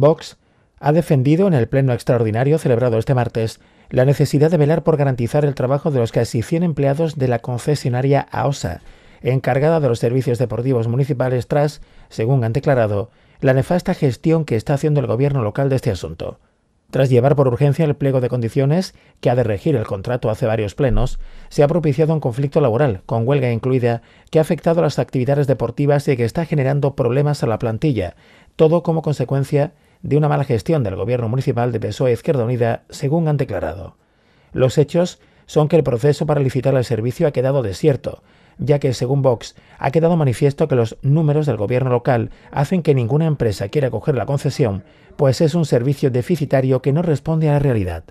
Vox ha defendido en el Pleno Extraordinario celebrado este martes la necesidad de velar por garantizar el trabajo de los casi 100 empleados de la concesionaria AOSA, encargada de los servicios deportivos municipales tras, según han declarado, la nefasta gestión que está haciendo el gobierno local de este asunto. Tras llevar por urgencia el pliego de condiciones que ha de regir el contrato hace varios plenos, se ha propiciado un conflicto laboral, con huelga incluida, que ha afectado a las actividades deportivas y que está generando problemas a la plantilla, todo como consecuencia de una mala gestión del gobierno municipal de PSOE e Izquierda Unida, según han declarado. Los hechos son que el proceso para licitar el servicio ha quedado desierto, ya que, según Vox, ha quedado manifiesto que los números del gobierno local hacen que ninguna empresa quiera coger la concesión, pues es un servicio deficitario que no responde a la realidad.